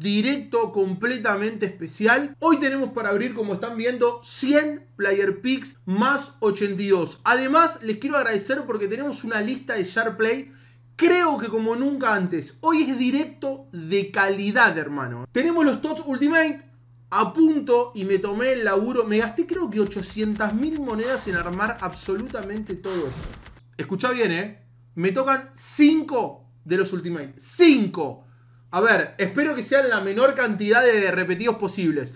directo completamente especial. Hoy tenemos para abrir, como están viendo, 100 player picks más 82. Además, les quiero agradecer porque tenemos una lista de Sharp Play creo que como nunca antes. Hoy es directo de calidad, hermano. Tenemos los TOTS Ultimate a punto y me tomé el laburo. Me gasté creo que 800.000 monedas en armar absolutamente todo eso Escucha bien, ¿eh? Me tocan 5 de los Ultimate. 5. A ver, espero que sean la menor cantidad de repetidos posibles.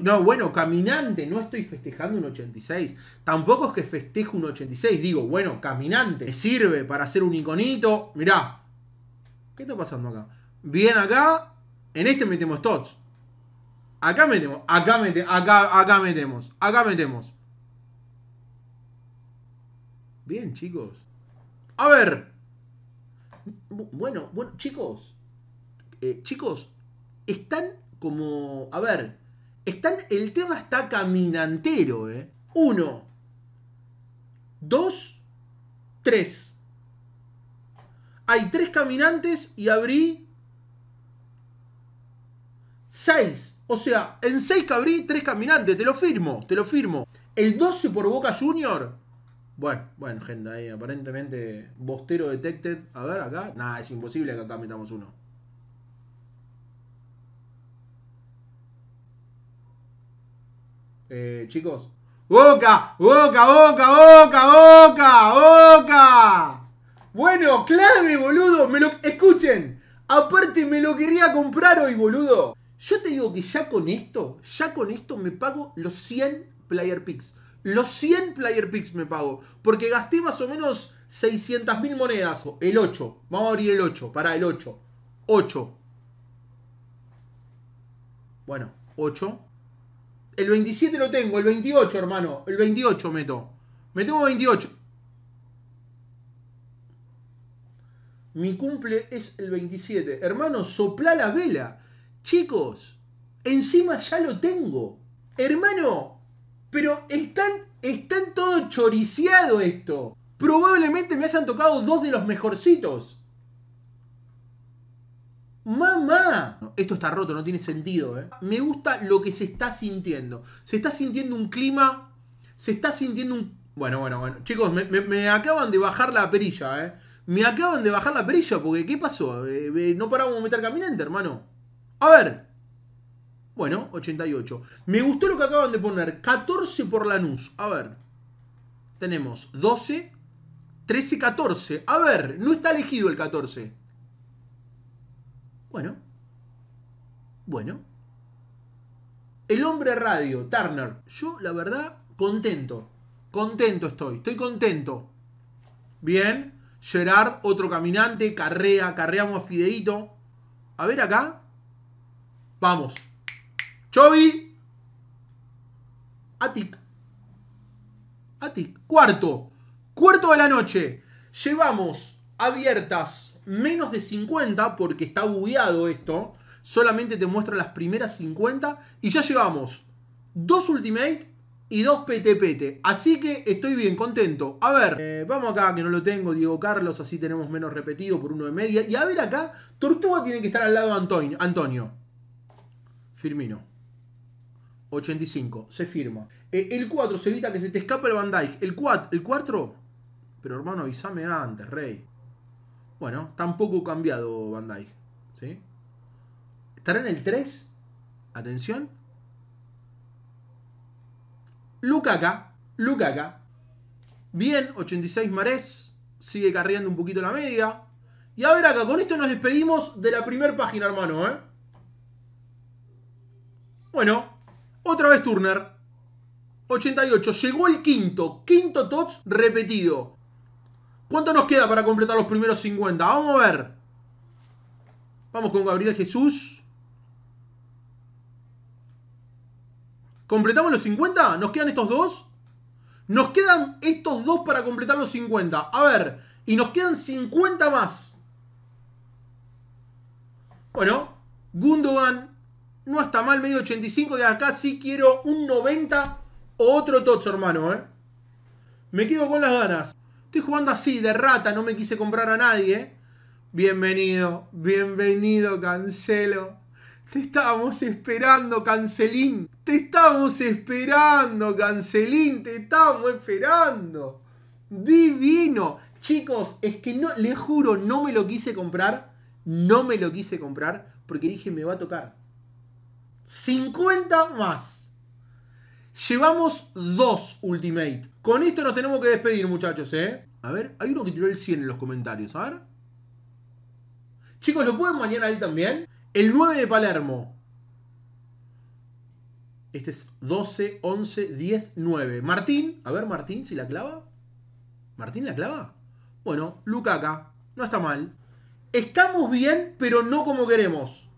no, bueno, caminante, no estoy festejando un 86. Tampoco es que festejo un 86. Digo, bueno, caminante. Me sirve para hacer un iconito. Mirá. ¿Qué está pasando acá? Bien acá. En este metemos tots. Acá metemos. Acá, mete, acá, acá metemos. Acá metemos. Bien, chicos. A ver. Bueno, bueno, chicos. Eh, chicos, están como, a ver, están, el tema está caminantero, ¿eh? Uno, dos, tres. Hay tres caminantes y abrí seis. O sea, en seis que abrí tres caminantes, te lo firmo, te lo firmo. El 12 por Boca Junior. Bueno, bueno, gente, ahí aparentemente Bostero Detected. A ver, acá. Nada, es imposible que acá metamos uno. Eh, chicos. ¡Boca! ¡Boca! ¡Boca! ¡Boca! ¡Boca! ¡Boca! Bueno, clave, boludo. Me lo... Escuchen. Aparte, me lo quería comprar hoy, boludo. Yo te digo que ya con esto, ya con esto me pago los 100 player picks. Los 100 player picks me pago. Porque gasté más o menos 600.000 monedas. El 8. Vamos a abrir el 8. Para el 8. 8. Bueno, 8. El 27 lo tengo, el 28, hermano. El 28 meto. Me tengo 28. Mi cumple es el 27. Hermano, sopla la vela. Chicos, encima ya lo tengo. Hermano, pero están, están todo choriciado esto. Probablemente me hayan tocado dos de los mejorcitos. ¡Mamá! Esto está roto, no tiene sentido. ¿eh? Me gusta lo que se está sintiendo. Se está sintiendo un clima. Se está sintiendo un. Bueno, bueno, bueno. Chicos, me, acaban de bajar la perilla, ¿eh? Me acaban de bajar la perilla porque ¿qué pasó? Eh, eh, no paramos de meter caminante, hermano. A ver. Bueno, 88. Me gustó lo que acaban de poner. 14 por Lanús. A ver. Tenemos 12, 13, 14. A ver, no está elegido el 14. Bueno. Bueno. El hombre radio, Turner. Yo, la verdad, contento. Contento estoy. Estoy contento. Bien. Gerard, otro caminante. Carrea, carreamos a Fideito. A ver acá. Vamos. Chovi. a Atic. Cuarto. Cuarto de la noche. Llevamos abiertas menos de 50, porque está bugueado esto, solamente te muestra las primeras 50 y ya llevamos dos Ultimate y dos PTPT. Así que estoy bien, contento. A ver, eh, vamos acá, que no lo tengo, Diego Carlos, así tenemos menos repetido por uno de media. Y a ver acá, Tortuga tiene que estar al lado de Antonio. Firmino. 85, se firma. Eh, el 4 se evita que se te escape el Van El 4, el 4, pero hermano, avísame antes, rey. Bueno, tampoco cambiado Van ¿sí? ¿Estará en el 3? Atención. Lukaka. Lukaka. Bien, 86 Marés. Sigue carriando un poquito la media. Y a ver acá, con esto nos despedimos de la primera página, hermano. ¿eh? Bueno, otra vez Turner. 88. Llegó el quinto. Quinto TOTS repetido. ¿Cuánto nos queda para completar los primeros 50? Vamos a ver. Vamos con Gabriel Jesús. ¿Completamos los 50? ¿Nos quedan estos dos? Nos quedan estos dos para completar los 50. A ver, y nos quedan 50 más. Bueno, Gundogan no está mal, medio 85. Y acá sí quiero un 90 otro tocho, hermano. ¿eh? Me quedo con las ganas. Estoy jugando así, de rata, no me quise comprar a nadie. Bienvenido, bienvenido, cancelo. Te estábamos esperando, Cancelín. Te estábamos esperando, Cancelín. Te estábamos esperando. Divino. Chicos, es que no, les juro, no me lo quise comprar. No me lo quise comprar porque dije me va a tocar. 50 más. Llevamos dos Ultimate. Con esto nos tenemos que despedir, muchachos, ¿eh? A ver, hay uno que tiró el 100 en los comentarios, a ver. Chicos, ¿lo pueden mañana él también? El 9 de Palermo. Este es 12, 11, 10, 9. Martín, a ver Martín si la clava. ¿Martín la clava? Bueno, acá no está mal. Estamos bien, pero no como queremos.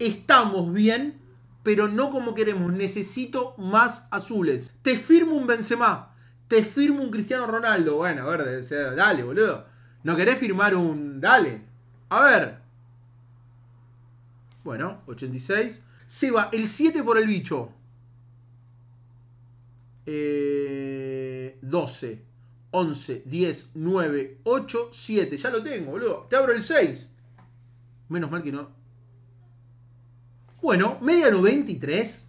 Estamos bien, pero no como queremos. Necesito más azules. Te firmo un Benzema. Te firmo un Cristiano Ronaldo. Bueno, a ver, dale, boludo. ¿No querés firmar un... Dale. A ver. Bueno, 86. Se va el 7 por el bicho. 12, 11, 10, 9, 8, 7. Ya lo tengo, boludo. Te abro el 6. Menos mal que no bueno, media 93.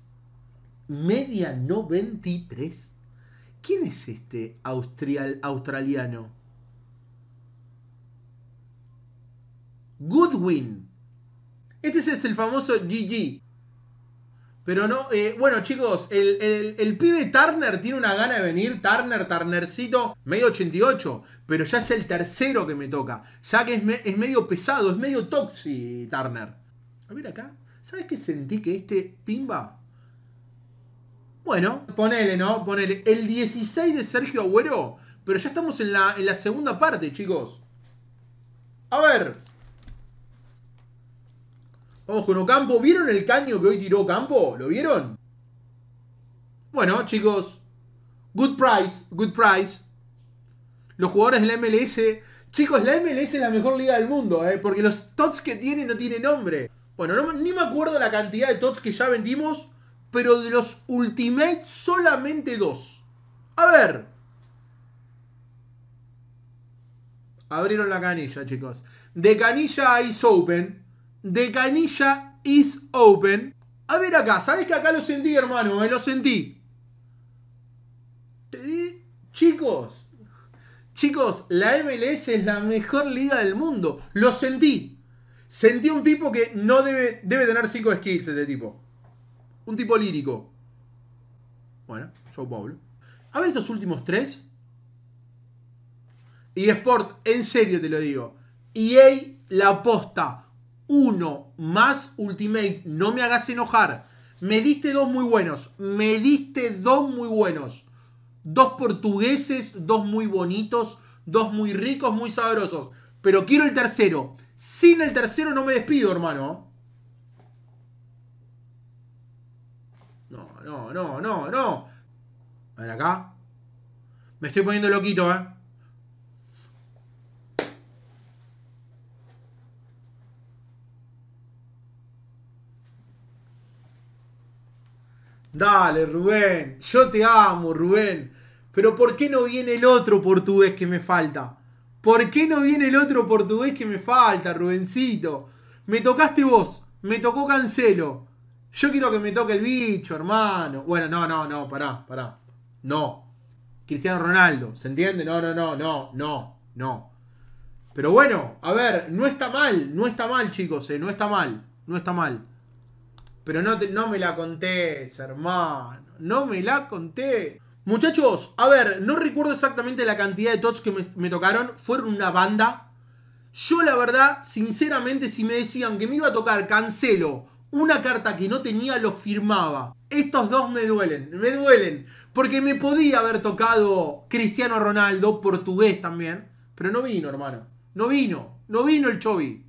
Media 93. ¿Quién es este australiano? Goodwin. Este es el famoso GG. Pero no, eh, bueno chicos, el, pibe Turner tiene una gana de venir, Turner, Turnercito, medio 88, pero ya es el tercero que me toca, ya que es, medio pesado, es medio toxi Turner. A ver acá, ¿Sabes qué sentí que este Pimba? Bueno, ponele, ¿no? Ponele. El 16 de Sergio Agüero. Pero ya estamos en la, segunda parte, chicos. A ver. Vamos con Ocampo. ¿Vieron el caño que hoy tiró Ocampo? ¿Lo vieron? Bueno, chicos. Good price, good price. Los jugadores de la MLS. Chicos, la MLS es la mejor liga del mundo, ¿eh? Porque los tots que tiene no tiene nombre. Bueno, ni me acuerdo la cantidad de tots que ya vendimos, pero de los Ultimate solamente dos. A ver. Abrieron la canilla, chicos. De canilla is open. De canilla is open. A ver acá, ¿Sabes que acá lo sentí, hermano? Me eh, Lo sentí. Chicos. Chicos, la MLS es la mejor liga del mundo. Lo sentí. Sentí un tipo que no debe, debe tener 5 skills este tipo. Un tipo lírico. Bueno, Joe Paul. A ver estos últimos tres. Y Sport, en serio te lo digo. EA la aposta. Uno más Ultimate. No me hagas enojar. Me diste dos muy buenos. Me diste dos muy buenos. Dos portugueses, dos muy bonitos, dos muy ricos, muy sabrosos. Pero quiero el tercero. Sin el tercero no me despido, hermano. No, no, no, no, no. A ver acá. Me estoy poniendo loquito, ¿eh? Dale, Rubén. Yo te amo, Rubén. Pero ¿por qué no viene el otro portugués que me falta? ¿Por qué no viene el otro portugués que me falta, Rubencito? Me tocaste vos, me tocó Cancelo. Yo quiero que me toque el bicho, hermano. Bueno, no, no, no, pará, pará. No. Cristiano Ronaldo, ¿se entiende? No, no, no, no, no, no. Pero bueno, a ver, no está mal, no está mal, chicos, eh, no está mal, no está mal. Pero no, no me la contés, hermano. No me la conté. Muchachos, a ver, no recuerdo exactamente la cantidad de tots que me, tocaron. Fueron una banda. Yo la verdad, sinceramente, si me decían que me iba a tocar Cancelo, una carta que no tenía, lo firmaba. Estos dos me duelen, me duelen. Porque me podía haber tocado Cristiano Ronaldo, portugués también. Pero no vino, hermano. No vino, no vino el Chobi.